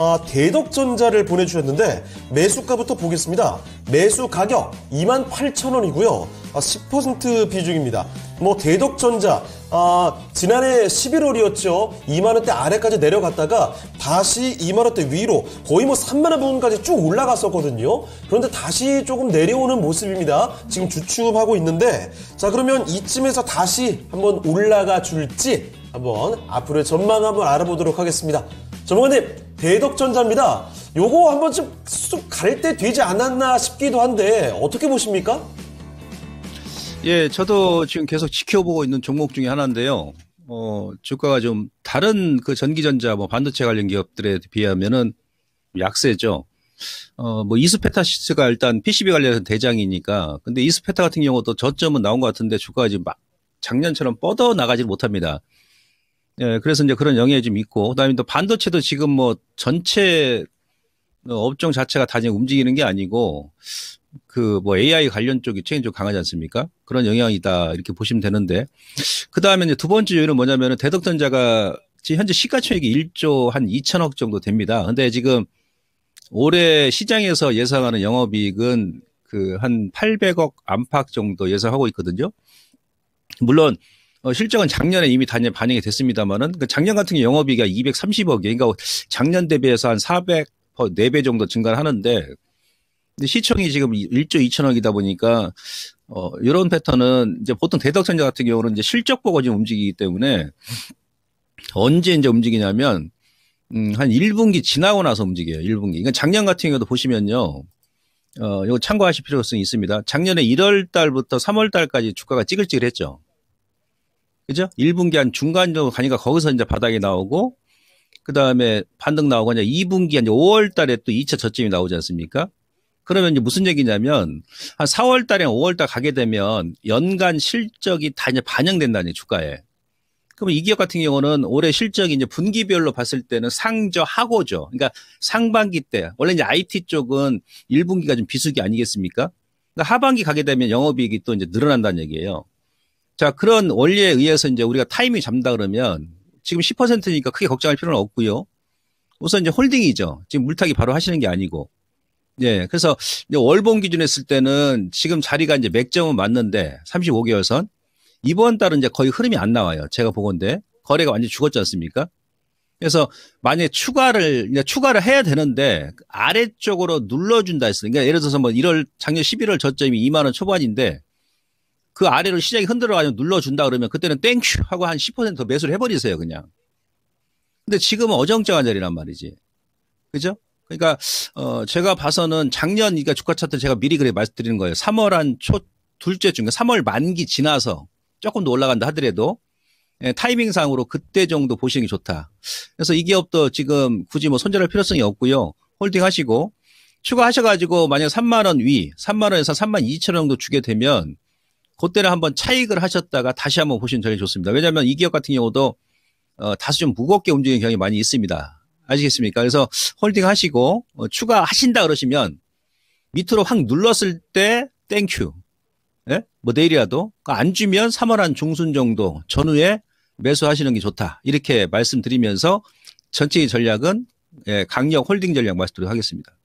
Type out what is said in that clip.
아, 대덕전자를 보내주셨는데 매수가부터 보겠습니다. 매수 가격 28,000원이고요. 아, 10% 비중입니다. 뭐 대덕전자 아, 지난해 11월이었죠. 2만 원대 아래까지 내려갔다가 다시 2만 원대 위로 거의 뭐 3만 원 부분까지 쭉 올라갔었거든요. 그런데 다시 조금 내려오는 모습입니다. 지금 주춤하고 있는데 자 그러면 이쯤에서 다시 한번 올라가 줄지 한번 앞으로의 전망 한번 알아보도록 하겠습니다. 전문가님 대덕전자입니다. 요거 한 번쯤 쑥갈때 되지 않았나 싶기도 한데 어떻게 보십니까? 예, 저도 지금 계속 지켜보고 있는 종목 중에 하나인데요. 어, 주가가 좀 다른 그 전기전자 뭐 반도체 관련 기업들에 비하면은 약세죠. 어, 뭐 이스페타시스가 일단 PCB 관련해서 대장이니까 근데 이스페타 같은 경우도 저점은 나온 것 같은데 주가가 지금 막 작년처럼 뻗어 나가지 못합니다. 예, 그래서 이제 그런 영향이 좀 있고, 그 다음에 또 반도체도 지금 뭐 전체 어, 업종 자체가 단지 움직이는 게 아니고, 그 뭐 AI 관련 쪽이 최근 이좀 강하지 않습니까? 그런 영향이다. 이렇게 보시면 되는데. 그 다음에 이제 두 번째 요인은 뭐냐면은 대덕전자가 지금 현재 시가총액이 1조 한 2천억 정도 됩니다. 근데 지금 올해 시장에서 예상하는 영업이익은 그 한 800억 안팎 정도 예상하고 있거든요. 물론 어, 실적은 작년에 이미 단연 반영이 됐습니다만은 그 작년 같은 게 영업이익이 230억이 그러니까 작년 대비해서 한 400, 4배 정도 증가하는데 근데 시청이 지금 1조 2천억이다 보니까 어, 요런 패턴은 이제 보통 대덕전자 같은 경우는 이제 실적 보고 지금 움직이기 때문에 언제 이제 움직이냐면 음, 한 1분기 지나고 나서 움직여요. 1분기. 그러니까 작년 같은 경우도 보시면요. 어, 이거 참고하실 필요성이 있습니다. 작년에 1월 달부터 3월 달까지 주가가 찌글찌글했죠. 그죠? 1분기 한 중간 정도 가니까 거기서 이제 바닥이 나오고 그 다음에 반등 나오고 이제 2분기 한제 5월 달에 또 2차 저점이 나오지 않습니까? 그러면 이제 무슨 얘기냐면 한 4월 달에 5월 달 가게 되면 연간 실적이 다 이제 반영된다니 주가에. 그러면이 기업 같은 경우는 올해 실적이 이제 분기별로 봤을 때는 상저 하고죠. 그러니까 상반기 때 원래 이제 IT 쪽은 1분기가 좀 비수기 아니겠습니까? 그러니까 하반기 가게 되면 영업이익이 또 이제 늘어난다는 얘기예요. 자, 그런 원리에 의해서 이제 우리가 타이밍 잡는다 그러면 지금 10%니까 크게 걱정할 필요는 없고요. 우선 이제 홀딩이죠. 지금 물타기 바로 하시는 게 아니고. 예. 그래서 이제 월봉 기준 했을 때는 지금 자리가 이제 맥점은 맞는데 35개월 선 이번 달은 이제 거의 흐름이 안 나와요. 제가 보건데 거래가 완전히 죽었지 않습니까? 그래서 만약에 추가를 이제 추가를 해야 되는데 아래쪽으로 눌러준다 했으니까 예를 들어서 뭐 1월 작년 11월 저점이 2만 원 초반인데 그 아래로 시장이 흔들어가지고 눌러준다 그러면 그때는 땡큐 하고 한 10% 매수를 해버리세요, 그냥. 근데 지금은 어정쩡한 자리란 말이지. 그죠? 그러니까, 어, 제가 봐서는 작년, 그러니까 주가 차트 제가 미리 그래 말씀드리는 거예요. 3월 한 초, 둘째 중에 3월 만기 지나서 조금 더 올라간다 하더라도 예, 타이밍상으로 그때 정도 보시는 게 좋다. 그래서 이 기업도 지금 굳이 뭐 손절할 필요성이 없고요. 홀딩 하시고 추가하셔가지고 만약 3만 원 위, 3만 원에서 3만 2천 원 정도 주게 되면 그때를 한번 차익을 하셨다가 다시 한번 보시면전략 좋습니다. 왜냐하면 이 기업 같은 경우도 어, 다소 좀 무겁게 움직이는 경향이 많이 있습니다. 아시겠습니까? 그래서 홀딩 하시고 어, 추가하신다 그러시면 밑으로 확 눌렀을 때 땡큐. 예? 뭐 내일이라도 안 주면 3월 한 중순 정도 전후에 매수하시는 게 좋다. 이렇게 말씀드리면서 전체 의 전략은 예, 강력 홀딩 전략 말씀드리도록 하겠습니다.